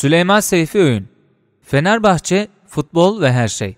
Süleyman Seyfi Öğün Fenerbahçe, futbol ve her şey.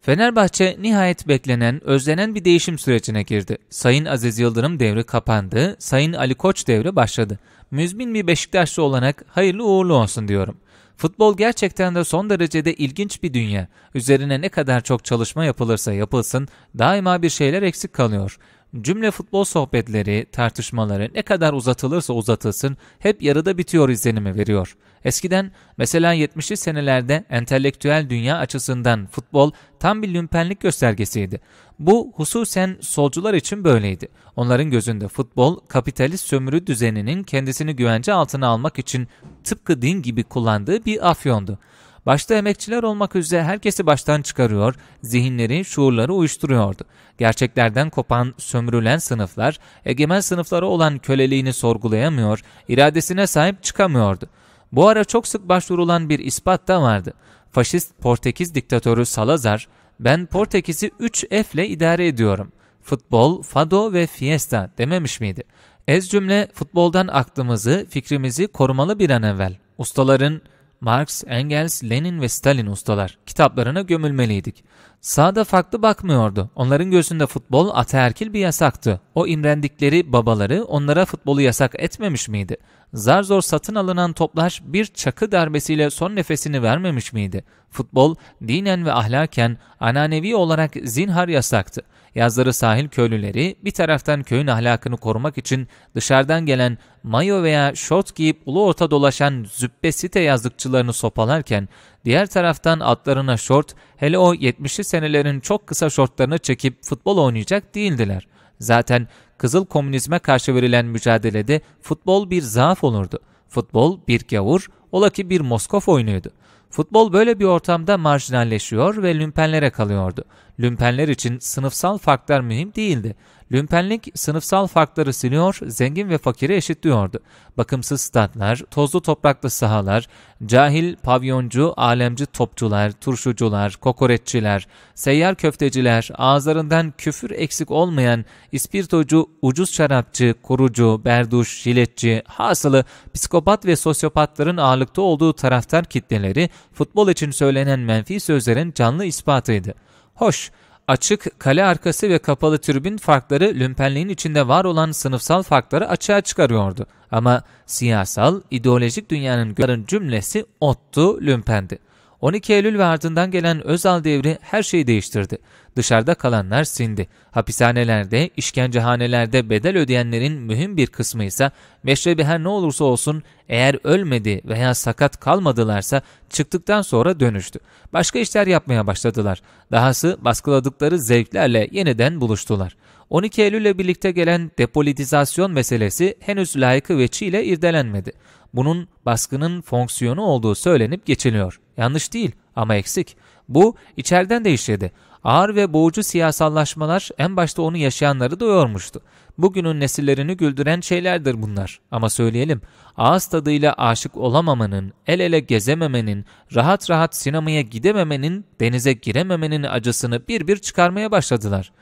Fenerbahçe nihayet beklenen, özlenen bir değişim sürecine girdi. Sayın Aziz Yıldırım devri kapandı, Sayın Ali Koç devri başladı. Müzmin bir Beşiktaşlı olanak hayırlı uğurlu olsun diyorum. Futbol gerçekten de son derecede ilginç bir dünya. Üzerine ne kadar çok çalışma yapılırsa yapılsın daima bir şeyler eksik kalıyor. Cümle futbol sohbetleri, tartışmaları ne kadar uzatılırsa uzatılsın hep yarıda bitiyor izlenimi veriyor.'' Eskiden mesela 70'li senelerde entelektüel dünya açısından futbol tam bir lümpenlik göstergesiydi. Bu hususen solcular için böyleydi. Onların gözünde futbol kapitalist sömürü düzeninin kendisini güvence altına almak için tıpkı din gibi kullandığı bir afyondu. Başta emekçiler olmak üzere herkesi baştan çıkarıyor, zihinleri, şuurları uyuşturuyordu. Gerçeklerden kopan, sömürülen sınıflar, egemen sınıflara olan köleliğini sorgulayamıyor, iradesine sahip çıkamıyordu. Bu ara çok sık başvurulan bir ispat da vardı. Faşist Portekiz diktatörü Salazar, ben Portekiz'i 3 F ile idare ediyorum. Futbol, fado ve fiesta dememiş miydi? Ez cümle futboldan aklımızı, fikrimizi korumalı bir an evvel. Ustaların, Marx, Engels, Lenin ve Stalin ustalar. Kitaplarına gömülmeliydik. Sağda farklı bakmıyordu. Onların gözünde futbol ataerkil bir yasaktı. O imrendikleri babaları onlara futbolu yasak etmemiş miydi? Zar zor satın alınan toplar bir çakı darbesiyle son nefesini vermemiş miydi? Futbol dinen ve ahlaken ananevi olarak zinhar yasaktı. Yazları sahil köylüleri bir taraftan köyün ahlakını korumak için dışarıdan gelen mayo veya şort giyip ulu orta dolaşan züppe site yazlıkçılarını sopalarken, diğer taraftan atlarına şort, hele o 70'li senelerin çok kısa şortlarını çekip futbol oynayacak değildiler. Zaten kızıl komünizme karşı verilen mücadelede futbol bir zaaf olurdu. Futbol bir gavur, ola ki bir Moskov oyunuydu. Futbol böyle bir ortamda marjinalleşiyor ve lümpenlere kalıyordu. Lümpenler için sınıfsal farklar mühim değildi. Lümpenlik sınıfsal farkları siliyor, zengin ve fakiri eşitliyordu. Bakımsız statlar, tozlu topraklı sahalar, cahil pavyoncu, alemci topçular, turşucular, kokoreççiler, seyyar köfteciler, ağızlarından küfür eksik olmayan ispirtocu, ucuz şarapçı, kurucu, berduş, jiletçi, hasılı psikopat ve sosyopatların ağırlıkta olduğu taraftar kitleleri futbol için söylenen menfi sözlerin canlı ispatıydı. Hoş, açık, kale arkası ve kapalı tribün farkları lümpenliğin içinde var olan sınıfsal farkları açığa çıkarıyordu. Ama siyasal, ideolojik dünyanın cümlesi ottu, lümpendi. 12 Eylül ve ardından gelen Özal devri her şeyi değiştirdi. Dışarıda kalanlar sindi. Hapishanelerde, işkencehanelerde bedel ödeyenlerin mühim bir kısmı ise meşrebi her ne olursa olsun eğer ölmedi veya sakat kalmadılarsa çıktıktan sonra dönüştü. Başka işler yapmaya başladılar. Dahası baskıladıkları zevklerle yeniden buluştular. 12 Eylül ile birlikte gelen depolitizasyon meselesi henüz layıkı veçiyle irdelenmedi. Bunun baskının fonksiyonu olduğu söylenip geçiliyor. Yanlış değil ama eksik. Bu içeriden değişti. Ağır ve boğucu siyasallaşmalar en başta onu yaşayanları doyurmuştu. Bugünün nesillerini güldüren şeylerdir bunlar. Ama söyleyelim, ağız tadıyla aşık olamamanın, el ele gezememenin, rahat rahat sinemaya gidememenin, denize girememenin acısını bir bir çıkarmaya başladılar.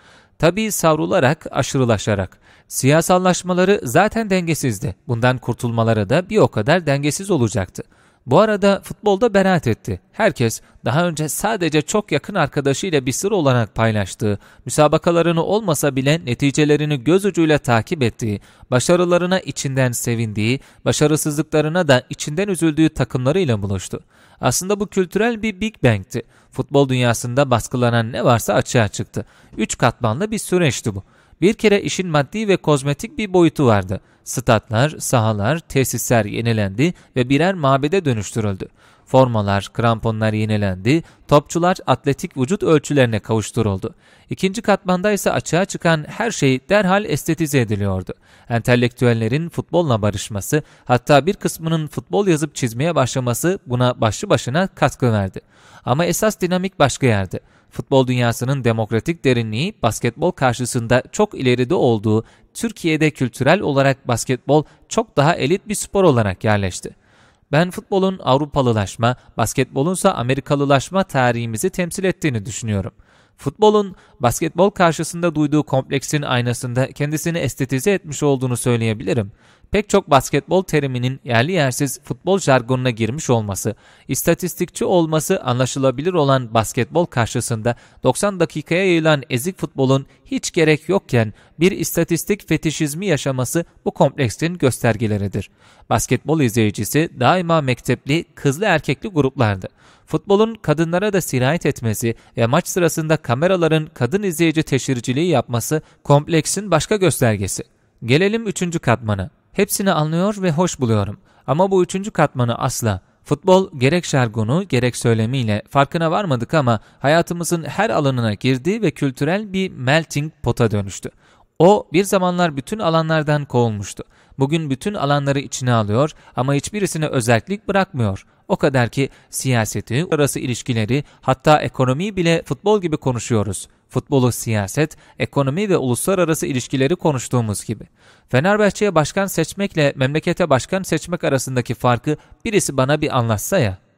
Tabi savrularak, aşırılaşarak. Siyasallaşmaları zaten dengesizdi. Bundan kurtulmaları da bir o kadar dengesiz olacaktı. Bu arada futbolda beraat etti. Herkes daha önce sadece çok yakın arkadaşıyla bir sır olarak paylaştığı, müsabakalarını olmasa bile neticelerini göz ucuyla takip ettiği, başarılarına içinden sevindiği, başarısızlıklarına da içinden üzüldüğü takımlarıyla buluştu. Aslında bu kültürel bir Big Bang'ti. Futbol dünyasında baskılanan ne varsa açığa çıktı. Üç katmanlı bir süreçti bu. Bir kere işin maddi ve kozmetik bir boyutu vardı. Statlar, sahalar, tesisler yenilendi ve birer mabede dönüştürüldü. Formalar, kramponlar yenilendi, topçular atletik vücut ölçülerine kavuşturuldu. İkinci katmanda ise açığa çıkan her şey derhal estetize ediliyordu. Entelektüellerin futbolla barışması, hatta bir kısmının futbol yazıp çizmeye başlaması buna başlı başına katkı verdi. Ama esas dinamik başka yerde. Futbol dünyasının demokratik derinliği basketbol karşısında çok ileride olduğu Türkiye'de kültürel olarak basketbol çok daha elit bir spor olarak yerleşti. Ben futbolun Avrupalılaşma, basketbolunsa Amerikalılaşma tarihimizi temsil ettiğini düşünüyorum. Futbolun basketbol karşısında duyduğu kompleksin aynasında kendisini estetize etmiş olduğunu söyleyebilirim pek çok basketbol teriminin yerli yersiz futbol jargonuna girmiş olması, istatistikçi olması anlaşılabilir olan basketbol karşısında 90 dakikaya yayılan ezik futbolun hiç gerek yokken bir istatistik fetişizmi yaşaması bu kompleksin göstergeleridir. Basketbol izleyicisi daima mektepli, kızlı erkekli gruplardı. Futbolun kadınlara da sirayet etmesi ve maç sırasında kameraların kadın izleyici teşhirciliği yapması kompleksin başka göstergesi. Gelelim üçüncü katmana. Hepsini anlıyor ve hoş buluyorum. Ama bu üçüncü katmanı asla. Futbol gerek şargonu gerek söylemiyle farkına varmadık ama hayatımızın her alanına girdi ve kültürel bir melting pota dönüştü. O bir zamanlar bütün alanlardan kovulmuştu. Bugün bütün alanları içine alıyor ama hiçbirisine özellik bırakmıyor. O kadar ki siyaseti, arası ilişkileri, hatta ekonomiyi bile futbol gibi konuşuyoruz. Futbolu siyaset, ekonomi ve uluslararası ilişkileri konuştuğumuz gibi. Fenerbahçe'ye başkan seçmekle memlekete başkan seçmek arasındaki farkı birisi bana bir anlatsa ya.